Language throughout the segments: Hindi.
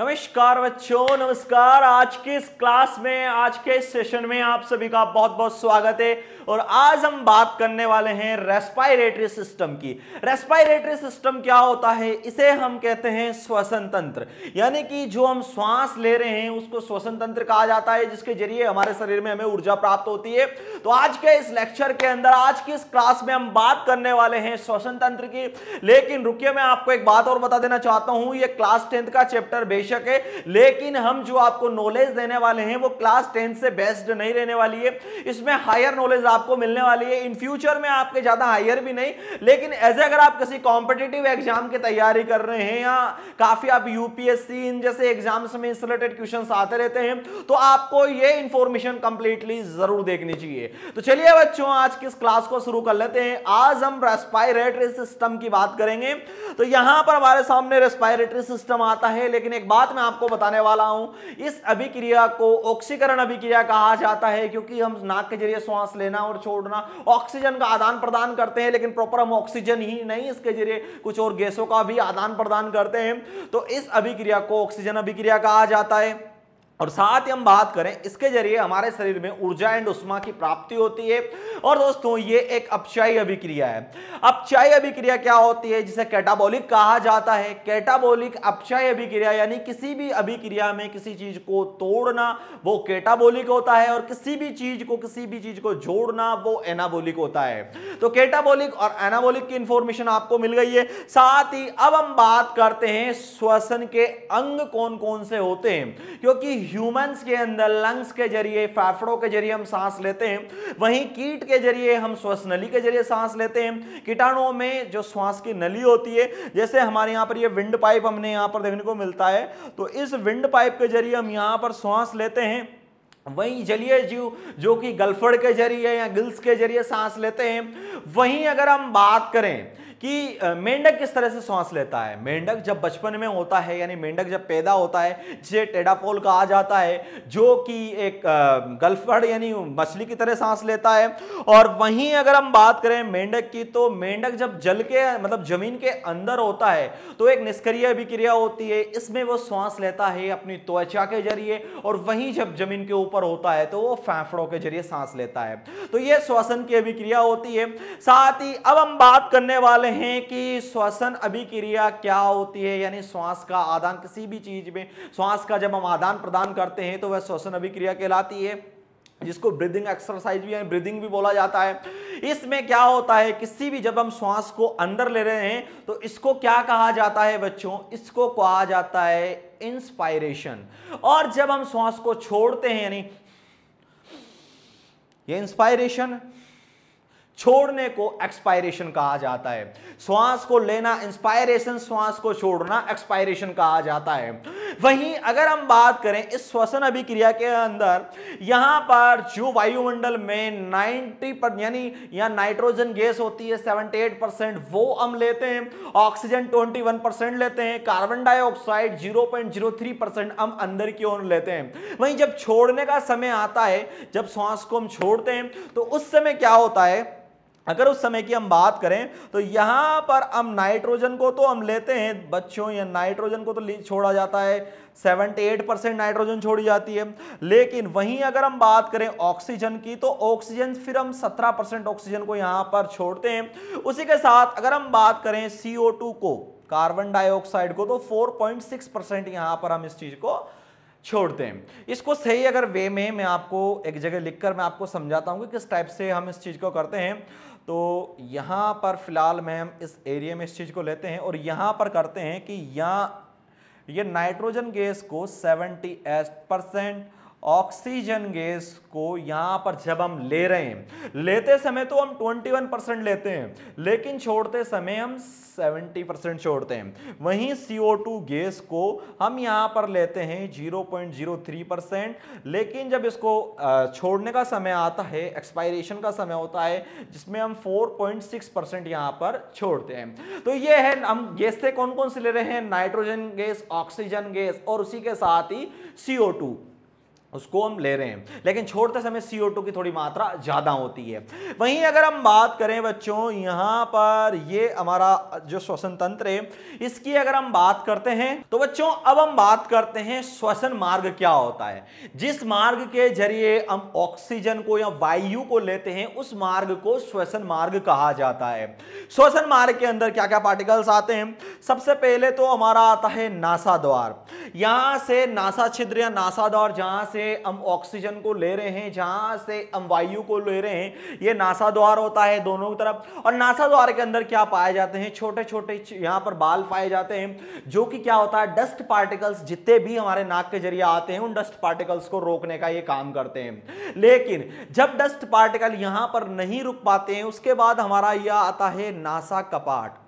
नमस्कार बच्चों नमस्कार आज के इस क्लास में आज के इस सेशन में आप सभी का बहुत बहुत स्वागत है और आज हम बात करने वाले हैं रेस्पायरेटरी सिस्टम की रेस्पायरेटरी सिस्टम क्या होता है इसे हम कहते हैं श्वसन तंत्र यानी कि जो हम श्वास ले रहे हैं उसको श्वसन तंत्र कहा जाता है जिसके जरिए हमारे शरीर में हमें ऊर्जा प्राप्त होती है तो आज के इस लेक्चर के अंदर आज की इस क्लास में हम बात करने वाले हैं श्वसन तंत्र की लेकिन रुकिए मैं आपको एक बात और बता देना चाहता हूँ ये क्लास टेंथ का चैप्टर बेस बेशक है लेकिन हम जो आपको नॉलेज देने वाले हैं वो क्लास टेंथ से बेस्ट नहीं रहने वाली है इसमें हायर नॉलेज आपको मिलने वाली है इन फ्यूचर में आपके ज्यादा हायर भी नहीं लेकिन एज अगर आप किसी कॉम्पिटेटिव एग्जाम की तैयारी कर रहे हैं या काफी आप यूपीएससी इन जैसे एग्जाम्स में इस रिलेटेड क्वेश्चन आते रहते हैं तो आपको ये इंफॉर्मेशन कंप्लीटली जरूर देखनी चाहिए तो चलिए बच्चों आज की इस क्लास को शुरू कर लेते हैं आज हम रेस्पायरेटरी सिस्टम की बात करेंगे तो यहां पर हमारे सामने रेस्पायरेटरी सिस्टम आता है लेकिन एक बात बात मैं आपको बताने वाला हूं इस अभिक्रिया को ऑक्सीकरण अभिक्रिया कहा जाता है क्योंकि हम नाक के जरिए श्वास लेना और छोड़ना ऑक्सीजन का आदान प्रदान करते हैं लेकिन प्रॉपर हम ऑक्सीजन ही नहीं इसके जरिए कुछ और गैसों का भी आदान प्रदान करते हैं तो इस अभिक्रिया को ऑक्सीजन अभिक्रिया कहा जाता है और साथ ही हम बात करें इसके जरिए हमारे शरीर में ऊर्जा एंड उष्मा की प्राप्ति होती है और दोस्तों ये एक अपचाई अभिक्रिया है अपचाई अभिक्रिया क्या होती है जिसे कैटाबॉलिक कहा जाता है कैटाबॉलिक अपचाई अभिक्रिया यानी किसी भी अभिक्रिया में किसी चीज को तोड़ना वो कैटाबॉलिक होता है और किसी भी चीज को किसी भी चीज को जोड़ना वो एनाबोलिक होता है तो कैटाबोलिक और एनाबोलिक की इंफॉर्मेशन आपको मिल गई है साथ ही अब हम बात करते हैं श्वसन के अंग कौन कौन से होते हैं क्योंकि ह्यूमंस के अंदर लंग्स के जरिए फेफड़ों के जरिए हम सांस लेते हैं वहीं कीट के जरिए हम श्वास नली के जरिए सांस लेते हैं कीटाणुओं में जो श्वास की नली होती है जैसे हमारे यहाँ पर ये विंड पाइप हमने यहाँ पर देखने को मिलता है तो इस विंड पाइप के जरिए हम यहाँ पर श्वास लेते हैं वहीं जलीय जीव जो कि गल्फड़ के जरिए या गिल्स के जरिए सांस लेते हैं वहीं अगर हम बात करें कि मेंढक किस तरह से सांस लेता है मेंढक जब बचपन में होता है यानी मेंढक जब पैदा होता है जिसे टेडापोल का आ जाता है जो कि एक गल्फड़ यानी मछली की तरह सांस लेता है और वहीं अगर हम बात करें मेंढक की तो मेंढक जब जल के मतलब जमीन के अंदर होता है तो एक निष्क्रिय अभिक्रिया होती है इसमें वो सांस लेता है अपनी त्वचा के जरिए और वहीं जब जमीन के ऊपर होता है तो वो फेफड़ों के जरिए सांस लेता है तो ये श्वसन की अभिक्रिया होती है साथ ही अब हम बात करने वाले हैं कि श्वसन अभिक्रिया क्या होती है यानी श्वास का आदान किसी भी चीज में श्वास का जब हम आदान प्रदान करते हैं तो वह श्वसन अभिक्रिया कहलाती है जिसको ब्रीदिंग एक्सरसाइज भी यानी ब्रीदिंग भी बोला जाता है इसमें क्या होता है किसी भी जब हम श्वास को अंदर ले रहे हैं तो इसको क्या कहा जाता है बच्चों इसको कहा जाता है इंस्पायरेशन और जब हम श्वास को छोड़ते हैं यानी ये इंस्पायरेशन छोड़ने को एक्सपायरेशन कहा जाता है श्वास को लेना इंस्पायरेशन श्वास को छोड़ना एक्सपायरेशन कहा जाता है वहीं अगर हम बात करें इस श्वसन अभिक्रिया के अंदर यहां पर जो वायुमंडल में 90 पर यानी यहां नाइट्रोजन गैस होती है 78 परसेंट वो हम लेते हैं ऑक्सीजन 21 परसेंट लेते हैं कार्बन डाइऑक्साइड थ्री परसेंट हम अंदर की ओर लेते हैं वहीं जब छोड़ने का समय आता है जब श्वास को हम छोड़ते हैं तो उस समय क्या होता है अगर उस समय की हम बात करें तो यहाँ पर हम नाइट्रोजन को तो हम लेते हैं बच्चों या नाइट्रोजन को तो छोड़ा जाता है 78 परसेंट नाइट्रोजन छोड़ी जाती है लेकिन वहीं अगर हम बात करें ऑक्सीजन की तो ऑक्सीजन फिर हम 17 परसेंट ऑक्सीजन को यहाँ पर छोड़ते हैं उसी के साथ अगर हम बात करें CO2 को कार्बन डाइऑक्साइड को तो फोर परसेंट यहाँ पर हम इस चीज़ को छोड़ते हैं इसको सही अगर वे में मैं आपको एक जगह लिखकर मैं आपको समझाता हूँ कि किस टाइप से हम इस चीज़ को करते हैं तो यहाँ पर फ़िलहाल मैम इस एरिया में इस चीज़ को लेते हैं और यहाँ पर करते हैं कि यहाँ ये नाइट्रोजन गैस को 70 परसेंट ऑक्सीजन गैस को यहां पर जब हम ले रहे हैं लेते समय तो हम 21 परसेंट लेते हैं लेकिन छोड़ते समय हम 70 परसेंट छोड़ते हैं वहीं CO2 गैस को हम यहां पर लेते हैं 0.03 परसेंट लेकिन जब इसको छोड़ने का समय आता है एक्सपायरेशन का समय होता है जिसमें हम 4.6 परसेंट यहां पर छोड़ते हैं तो ये है हम गैस से कौन कौन से ले रहे हैं नाइट्रोजन गैस ऑक्सीजन गैस और उसी के साथ ही सीओ उसको हम ले रहे हैं लेकिन छोड़ते समय CO2 की थोड़ी मात्रा ज़्यादा होती है वहीं अगर हम बात करें बच्चों यहाँ पर ये हमारा जो श्वसन तंत्र है इसकी अगर हम बात करते हैं तो बच्चों अब हम बात करते हैं श्वसन मार्ग क्या होता है जिस मार्ग के जरिए हम ऑक्सीजन को या वायु को लेते हैं उस मार्ग को श्वसन मार्ग कहा जाता है श्वसन मार्ग के अंदर क्या क्या पार्टिकल्स आते हैं सबसे पहले तो हमारा आता है नासा द्वार यहां से नासा छिद्र या नासा द्वार जहां से हम ऑक्सीजन को ले रहे हैं जहां से हम वायु को ले रहे हैं ये नासा द्वार होता है दोनों तरफ और नासा द्वार के अंदर क्या पाए जाते हैं छोटे छोटे यहाँ पर बाल पाए जाते हैं जो कि क्या होता है डस्ट पार्टिकल्स जितने भी हमारे नाक के जरिए आते हैं उन डस्ट पार्टिकल्स को रोकने का ये काम करते हैं लेकिन जब डस्ट पार्टिकल यहाँ पर नहीं रुक पाते हैं उसके बाद हमारा यह आता है नासा कपाट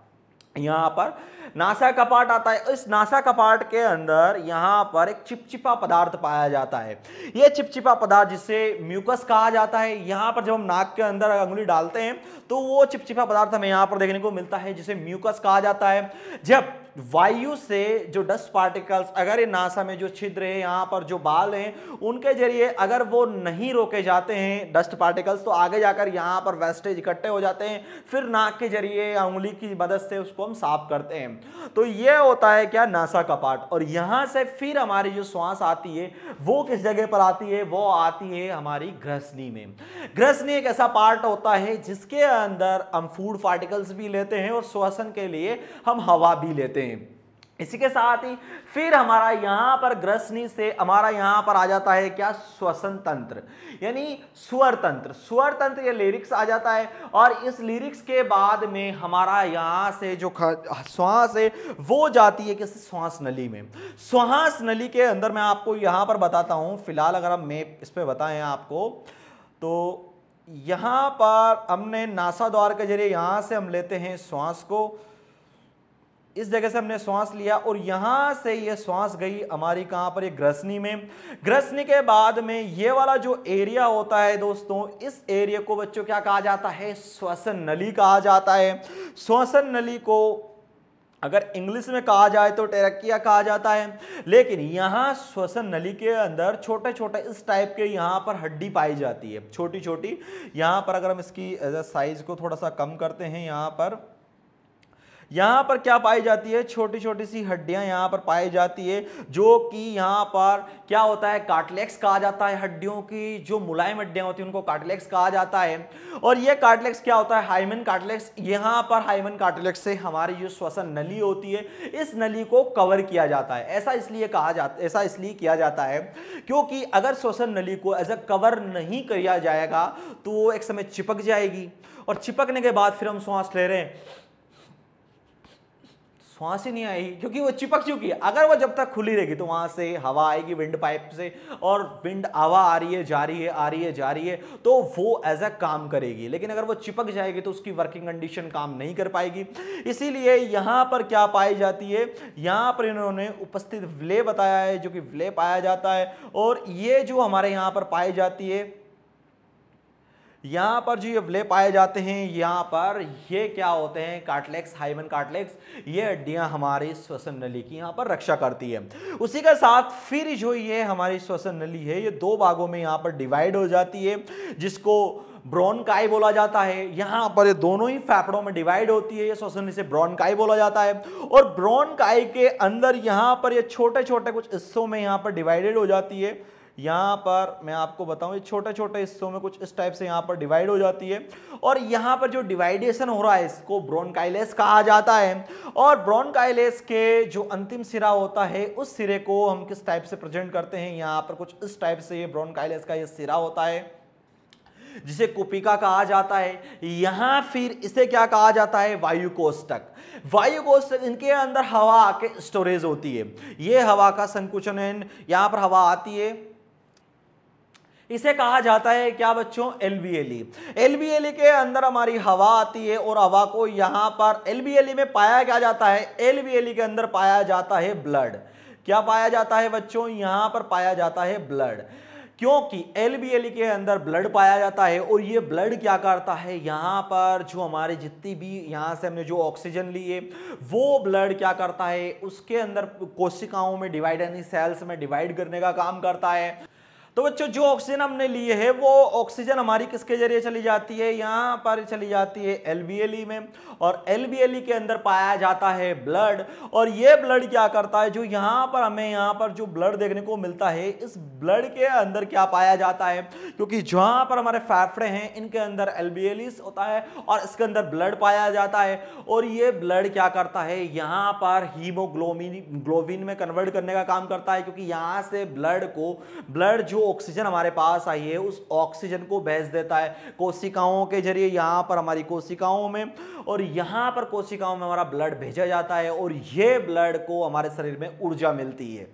यहाँ पर नासा का पार्ट आता है इस नासा का पार्ट के अंदर यहाँ पर एक चिपचिपा पदार्थ पाया जाता है ये चिपचिपा पदार्थ जिसे म्यूकस कहा जाता है यहाँ पर जब हम नाक के अंदर अंगुली डालते हैं तो वो चिपचिपा पदार्थ हमें यहाँ पर देखने को मिलता है जिसे म्यूकस कहा जाता है जब वायु से जो डस्ट पार्टिकल्स अगर ये नासा में जो छिद्र है यहाँ पर जो बाल हैं उनके जरिए अगर वो नहीं रोके जाते हैं डस्ट पार्टिकल्स तो आगे जाकर यहाँ पर वेस्टेज इकट्ठे हो जाते हैं फिर नाक के जरिए उंगली की मदद से उसको हम साफ करते हैं तो ये होता है क्या नासा का पार्ट और यहां से फिर हमारी जो श्वास आती है वो किस जगह पर आती है वो आती है हमारी ग्रसनी में ग्रसनी एक ऐसा पार्ट होता है जिसके अंदर हम फूड पार्टिकल्स भी लेते हैं और श्वसन के लिए हम हवा भी लेते हैं इसी के साथ ही फिर हमारा यहाँ पर ग्रसनी से हमारा यहाँ पर आ जाता है क्या श्वसन तंत्र यानी स्वर तंत्र स्वर तंत्र ये लिरिक्स आ जाता है और इस लिरिक्स के बाद में हमारा यहाँ से जो श्वास है वो जाती है किसी श्वास नली में श्वास नली के अंदर मैं आपको यहाँ पर बताता हूँ फिलहाल अगर हम मैप इस पर बताएं आपको तो यहाँ पर हमने नासा द्वार के जरिए यहाँ से हम लेते हैं श्वास को इस जगह से हमने श्वास लिया और यहां से ये श्वास गई हमारी कहां पर ये ग्रसनी में ग्रसनी के बाद में ये वाला जो एरिया होता है दोस्तों इस एरिया को बच्चों क्या कहा जाता है श्वसन नली कहा जाता है श्वसन नली को अगर इंग्लिश में कहा जाए तो टेरकिया कहा जाता है लेकिन यहाँ श्वसन नली के अंदर छोटे छोटे इस टाइप के यहाँ पर हड्डी पाई जाती है छोटी छोटी यहाँ पर अगर हम इसकी साइज को थोड़ा सा कम करते हैं यहाँ पर यहाँ पर क्या पाई जाती है छोटी छोटी सी हड्डियाँ यहाँ पर पाई जाती है जो कि यहाँ पर क्या होता है कार्टलेक्स कहा जाता है हड्डियों की जो मुलायम हड्डियाँ होती हैं उनको कार्टलेक्स कहा जाता है और ये कार्टलेक्स क्या होता है हाइमन कार्टलेक्स यहाँ पर हाइमन कार्टलेक्स से हमारी जो श्वसन नली होती है इस नली को कवर किया जाता है ऐसा इसलिए कहा जाता ऐसा इसलिए किया जाता है क्योंकि अगर श्वसन नली को एज अ कवर नहीं किया जाएगा तो वो एक समय चिपक जाएगी और चिपकने के बाद फिर हम श्वास ले रहे हैं सांस ही नहीं आएगी क्योंकि वो चिपक चुकी है अगर वो जब तक खुली रहेगी तो वहां से हवा आएगी विंड पाइप से और विंड हवा आ रही है जा रही है आ रही है जा रही है तो वो एज अ काम करेगी लेकिन अगर वो चिपक जाएगी तो उसकी वर्किंग कंडीशन काम नहीं कर पाएगी इसीलिए यहां पर क्या पाई जाती है यहां पर इन्होंने उपस्थित विलय बताया है जो कि विलय पाया जाता है और ये जो हमारे यहां पर पाई जाती है यहाँ पर जो ये वले पाए जाते हैं यहाँ पर ये क्या होते हैं कार्टलेक्स हाइमन कार्टलेक्स ये हड्डियाँ हमारी श्वसन नली की यहाँ पर रक्षा करती है उसी के साथ फिर जो ये हमारी श्वसन नली है ये दो भागों में यहाँ पर डिवाइड हो जाती है जिसको ब्रोनकाई बोला जाता है यहाँ पर ये दोनों ही फेफड़ों में डिवाइड होती है ये श्वसन से ब्रोनकाई बोला जाता है और ब्रोनकाई के अंदर यहाँ पर ये छोटे छोटे कुछ हिस्सों में यहाँ पर डिवाइडेड हो जाती है यहाँ पर मैं आपको बताऊँ ये छोटे छोटे हिस्सों में कुछ इस टाइप से यहाँ पर डिवाइड हो जाती है और यहाँ पर जो डिवाइडेशन हो रहा है इसको ब्रोनकाइलेस कहा जाता है और ब्रोनकाइलेस के जो अंतिम सिरा होता है उस सिरे को हम किस टाइप से प्रेजेंट करते हैं यहाँ पर कुछ इस टाइप से ये ब्रोनकाइलेस का ये सिरा होता है जिसे कुपिका कहा जाता है यहाँ फिर इसे क्या कहा जाता है वायु कोष्टक वायु इनके अंदर हवा के स्टोरेज होती है ये हवा का संकुचन यहाँ पर हवा आती है इसे कहा जाता है क्या बच्चों एल ई के अंदर हमारी हवा आती है और हवा को यहाँ पर ई में पाया क्या जाता है ई के अंदर पाया जाता है ब्लड क्या पाया जाता है बच्चों यहाँ पर पाया जाता है ब्लड क्योंकि एल के अंदर ब्लड पाया जाता है और ये ब्लड क्या करता है यहाँ पर जो हमारे जितनी भी यहाँ से हमने जो ऑक्सीजन ली है वो ब्लड क्या करता है उसके अंदर कोशिकाओं में डिवाइड यानी सेल्स में डिवाइड करने का काम करता है तो बच्चों जो ऑक्सीजन हमने लिए है वो ऑक्सीजन हमारी किसके जरिए चली जाती है यहाँ पर चली जाती है एल ई में और एल ई के अंदर पाया जाता है ब्लड और ये ब्लड क्या करता है जो यहाँ पर हमें यहाँ पर जो ब्लड देखने को मिलता है इस ब्लड के अंदर क्या पाया जाता है क्योंकि जहाँ पर हमारे फेफड़े हैं इनके अंदर एल होता है और इसके अंदर ब्लड पाया जाता है और ये ब्लड क्या करता है यहाँ पर हीमोग्लोबिन ग्लोबिन में कन्वर्ट करने का काम करता है क्योंकि यहाँ से ब्लड को ब्लड जो ऑक्सीजन हमारे पास आई है उस ऑक्सीजन को भेज देता है कोशिकाओं के जरिए यहाँ पर हमारी कोशिकाओं में और यहाँ पर कोशिकाओं में हमारा ब्लड भेजा जाता है और ये ब्लड को हमारे शरीर में ऊर्जा मिलती है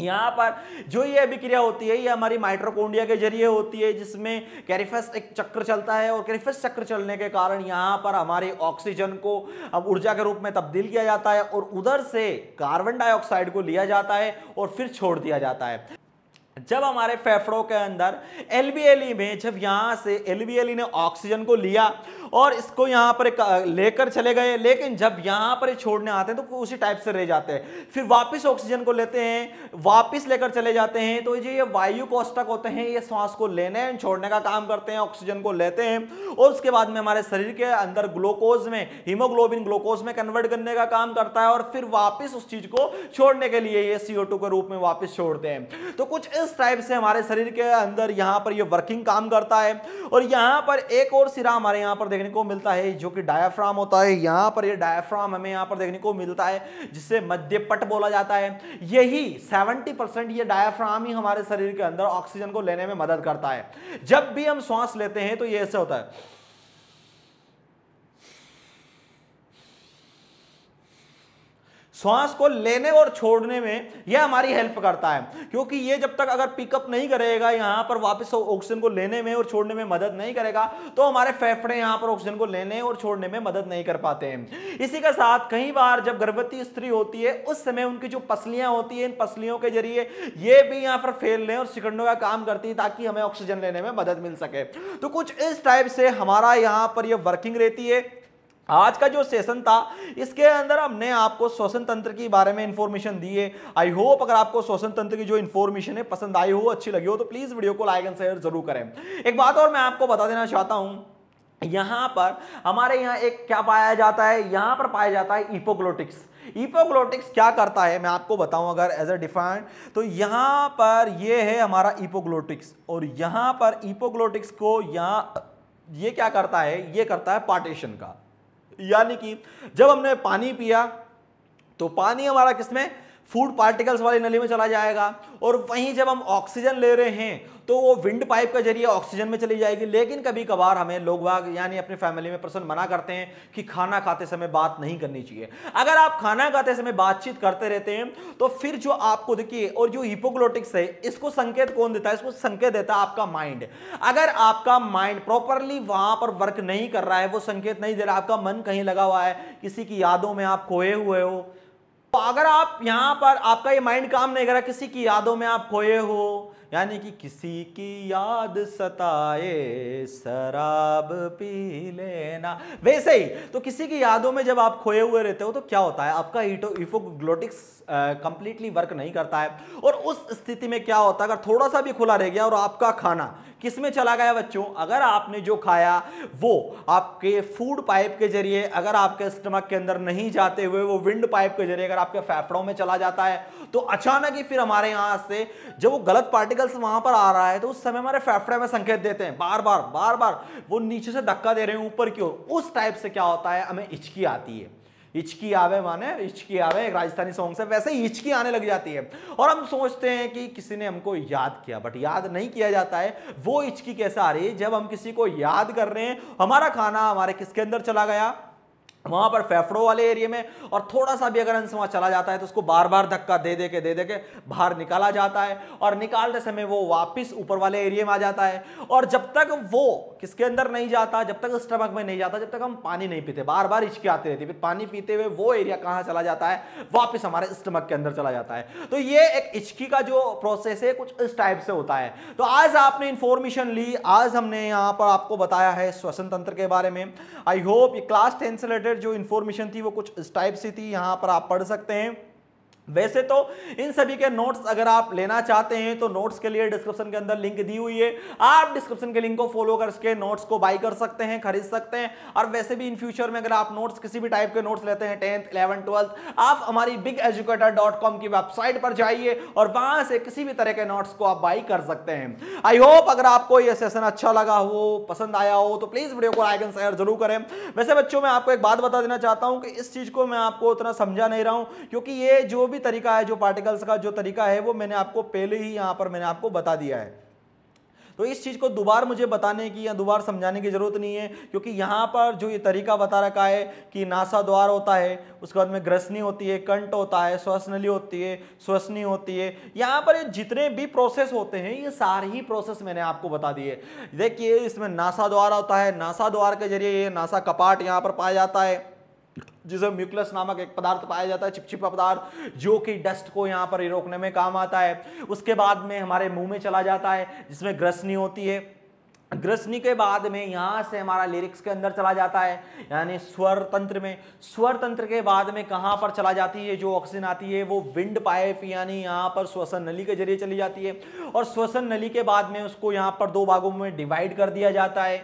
यहाँ पर जो ये अभिक्रिया होती है ये हमारी माइट्रोकोंडिया के जरिए होती है जिसमें कैरिफेस एक चक्र चलता है और कैरिफेस चक्र चलने के कारण यहाँ पर हमारे ऑक्सीजन को अब ऊर्जा के रूप में तब्दील किया जाता है और उधर से कार्बन डाइऑक्साइड को लिया जाता है और फिर छोड़ दिया जाता है जब हमारे फेफड़ों के अंदर ई में जब यहाँ से ई ने ऑक्सीजन को लिया और इसको यहाँ पर लेकर चले गए लेकिन जब यहाँ पर छोड़ने आते हैं तो उसी टाइप से रह जाते हैं फिर वापस ऑक्सीजन को लेते हैं वापस लेकर चले जाते हैं तो ये वायु कोष्टक होते हैं ये श्वास को लेने एंड छोड़ने का काम करते हैं ऑक्सीजन को लेते हैं और उसके बाद में हमारे शरीर के अंदर ग्लूकोज में हीमोग्लोबिन ग्लूकोज में कन्वर्ट करने का काम करता है और फिर वापिस उस चीज को छोड़ने के लिए ये सीओ के रूप में वापिस छोड़ते हैं तो कुछ इस टाइप से हमारे शरीर के अंदर यहाँ पर ये वर्किंग काम करता है और यहाँ पर एक और सिरा हमारे यहाँ पर देखने को मिलता है जो कि डायाफ्राम होता है यहाँ पर ये डायाफ्राम हमें यहाँ पर देखने को मिलता है जिसे मध्य पट बोला जाता है यही सेवेंटी परसेंट ये डायाफ्राम ही हमारे शरीर के अंदर ऑक्सीजन को लेने में मदद करता है जब भी हम श्वास लेते हैं तो ये ऐसे होता है श्वास को लेने और छोड़ने में यह हमारी हेल्प करता है क्योंकि ये जब तक अगर पिकअप नहीं करेगा यहाँ पर वापस ऑक्सीजन को लेने में और छोड़ने में मदद नहीं करेगा तो हमारे फेफड़े यहाँ पर ऑक्सीजन को लेने और छोड़ने में मदद नहीं कर पाते हैं इसी के साथ कई बार जब गर्भवती स्त्री होती है उस समय उनकी जो पसलियां होती है इन पसलियों के जरिए ये भी यहाँ पर फैलने और सिकंडों का काम करती है ताकि हमें ऑक्सीजन लेने में मदद मिल सके तो कुछ इस टाइप से हमारा यहाँ पर यह वर्किंग रहती है आज का जो सेशन था इसके अंदर हमने आपको श्वसन तंत्र के बारे में इन्फॉर्मेशन दी है आई होप अगर आपको श्वसन तंत्र की जो इन्फॉर्मेशन है पसंद आई हो अच्छी लगी हो तो प्लीज वीडियो को लाइक एंड शेयर जरूर करें एक बात और मैं आपको बता देना चाहता हूं यहाँ पर हमारे यहाँ एक क्या पाया जाता है यहाँ पर पाया जाता है इपोग्लोटिक्स इपोग्लोटिक्स क्या करता है मैं आपको बताऊं अगर एज ए डिफाइंड तो यहाँ पर ये है हमारा इपोग्लोटिक्स और यहाँ पर इपोग्लोटिक्स को यहाँ ये क्या करता है ये करता है पार्टीशन का यानी कि जब हमने पानी पिया तो पानी हमारा किसमें फूड पार्टिकल्स वाली नली में चला जाएगा और वहीं जब हम ऑक्सीजन ले रहे हैं तो वो विंड पाइप के जरिए ऑक्सीजन में चली जाएगी लेकिन कभी कभार हमें लोग बाग यानी अपने फैमिली में पर्सन मना करते हैं कि खाना खाते समय बात नहीं करनी चाहिए अगर आप खाना खाते समय बातचीत करते रहते हैं तो फिर जो आपको देखिए और जो हिपोग्लोटिक्स है इसको संकेत कौन देता है इसको संकेत देता है आपका माइंड अगर आपका माइंड प्रॉपरली वहां पर वर्क नहीं कर रहा है वो संकेत नहीं दे रहा आपका मन कहीं लगा हुआ है किसी की यादों में आप खोए हुए हो तो अगर आप यहां पर आपका ये माइंड काम नहीं करा किसी की यादों में आप खोए हो यानी कि किसी की याद सताए शराब पी लेना वैसे ही तो किसी की यादों में जब आप खोए हुए रहते हो तो क्या होता है आपका इफोग्लोटिक्स कंप्लीटली वर्क नहीं करता है और उस स्थिति में क्या होता है अगर थोड़ा सा भी खुला रह गया और आपका खाना किस में चला गया बच्चों अगर आपने जो खाया वो आपके फूड पाइप के जरिए अगर आपके स्टमक के अंदर नहीं जाते हुए वो विंड पाइप के जरिए अगर आपके फेफड़ों में चला जाता है तो अचानक ही फिर हमारे यहाँ से जब वो गलत पार्टिकल्स वहां पर आ रहा है तो उस समय हमारे फेफड़े में संकेत देते हैं बार बार बार बार वो नीचे से धक्का दे रहे हैं ऊपर की ओर उस टाइप से क्या होता है हमें हिचकी आती है हिचकी आवे माने हिचकी आवे एक राजस्थानी सॉन्ग से वैसे ही हिचकी आने लग जाती है और हम सोचते हैं कि किसी ने हमको याद किया बट याद नहीं किया जाता है वो हिचकी कैसे आ रही है जब हम किसी को याद कर रहे हैं हमारा खाना हमारे किसके अंदर चला गया वहां पर फेफड़ों वाले एरिया में और थोड़ा सा भी अगर वहां चला जाता है तो उसको बार बार धक्का दे दे के दे दे के बाहर निकाला जाता है और निकालते समय वो वापस ऊपर वाले एरिया में आ जाता है और जब तक वो किसके अंदर नहीं जाता जब तक स्टमक में नहीं जाता जब तक हम पानी नहीं पीते बार बार हिचके आते रहती फिर पानी पीते हुए वो एरिया कहाँ चला जाता है वापस हमारे स्टमक के अंदर चला जाता है तो ये एक हिचकी का जो प्रोसेस है कुछ इस टाइप से होता है तो आज आपने इन्फॉर्मेशन ली आज हमने यहाँ पर आपको बताया है श्वसन तंत्र के बारे में आई होप ये क्लास टेन से रिलेटेड रिलेटेड जो इन्फॉर्मेशन थी वो कुछ इस टाइप से थी यहाँ पर आप पढ़ सकते हैं वैसे तो इन सभी के नोट्स अगर आप लेना चाहते हैं तो नोट्स के लिए डिस्क्रिप्शन के अंदर लिंक दी हुई है आप डिस्क्रिप्शन के लिंक को फॉलो करके नोट्स को बाई कर सकते हैं खरीद सकते हैं और वैसे भी इन फ्यूचर में अगर आप नोट्स किसी भी टाइप के नोट्स लेते हैं टेंथ इलेवन ट्वेल्थ आप हमारी बिग एजुकेटर डॉट कॉम की वेबसाइट पर जाइए और वहां से किसी भी तरह के नोट्स को आप बाई कर सकते हैं आई होप अगर आपको यह सेशन अच्छा लगा हो पसंद आया हो तो प्लीज वीडियो को लाइक एंड शेयर जरूर करें वैसे बच्चों में आपको एक बात बता देना चाहता हूं कि इस चीज को मैं आपको उतना समझा नहीं रहा हूं क्योंकि ये जो भी तरीका है जो पार्टिकल्स का जो तरीका है वो मैंने आपको पहले ही यहाँ पर मैंने आपको बता दिया है तो इस चीज़ को दोबारा मुझे बताने की या दोबारा समझाने की ज़रूरत नहीं है क्योंकि यहाँ पर जो ये तरीका बता रखा है कि नासा द्वार होता है उसके बाद में ग्रसनी होती है कंट होता है श्वसनली होती है श्वसनी होती है यहाँ पर ये जितने भी प्रोसेस होते हैं ये सारे ही प्रोसेस मैंने आपको बता दिए देखिए इसमें नासा द्वार होता है नासा द्वार के जरिए ये नासा कपाट यहाँ पर पाया जाता है जिसे म्यूक्लस नामक एक पदार्थ पाया जाता है चिपचिपा पदार्थ जो कि डस्ट को यहाँ पर रोकने में काम आता है उसके बाद में हमारे मुंह में चला जाता है जिसमें ग्रसनी होती है ग्रसनी के बाद में यहाँ से हमारा लिरिक्स के अंदर चला जाता है यानी स्वर तंत्र में स्वर तंत्र के बाद में कहाँ पर चला जाती है जो ऑक्सीजन आती है वो विंड पाइप यानी यहाँ पर श्वसन नली के जरिए चली जाती है और श्वसन नली के बाद में उसको यहाँ पर दो भागों में डिवाइड कर दिया जाता है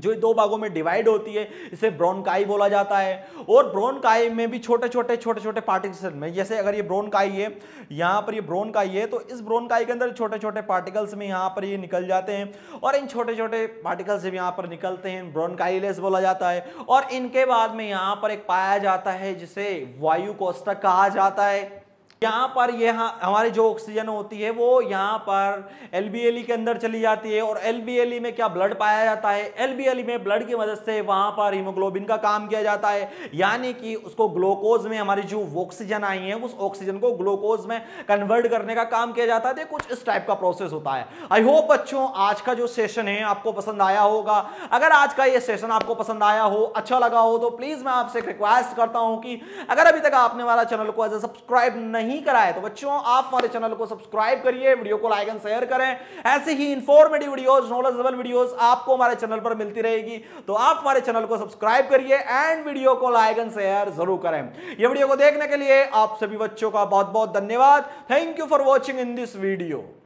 जो दो भागों में डिवाइड होती है इसे ब्रोनकाई बोला जाता है और ब्रोनकाई में भी छोटे छोटे छोटे छोटे पार्टिकल में जैसे अगर ये ब्रोनकाई है यहाँ पर ये ब्रोनकाई है तो इस ब्रोनकाई के अंदर छोटे छोटे पार्टिकल्स में यहाँ पर ये निकल जाते हैं और इन छोटे छोटे पार्टिकल्स जब यहाँ पर निकलते हैं ब्रोनकाइलेस बोला जाता है और इनके बाद में यहाँ पर एक पाया जाता है जिसे वायु कोष्ठक कहा जाता है यहाँ पर ये हाँ, हमारी जो ऑक्सीजन होती है वो यहाँ पर एल e के अंदर चली जाती है और एल e में क्या ब्लड पाया जाता है एल e में ब्लड की मदद से वहाँ पर हीमोग्लोबिन का काम किया जाता है यानी कि उसको ग्लूकोज में हमारी जो ऑक्सीजन आई है उस ऑक्सीजन को ग्लूकोज में कन्वर्ट करने का काम किया जाता है कुछ इस टाइप का प्रोसेस होता है आई होप बच्चों आज का जो सेशन है आपको पसंद आया होगा अगर आज का ये सेशन आपको पसंद आया हो अच्छा लगा हो तो प्लीज मैं आपसे रिक्वेस्ट करता हूँ कि अगर अभी तक आपने हमारा चैनल को सब्सक्राइब नहीं नहीं कराए तो बच्चों आप हमारे चैनल को सब्सक्राइब करिए वीडियो को लाइक एंड शेयर करें ऐसे ही इंफॉर्मेटिव नॉलेजेबल वीडियो आपको हमारे चैनल पर मिलती रहेगी तो आप हमारे चैनल को सब्सक्राइब करिए एंड वीडियो को लाइक एंड शेयर जरूर करें यह वीडियो को देखने के लिए आप सभी बच्चों का बहुत बहुत धन्यवाद thank you for watching in this video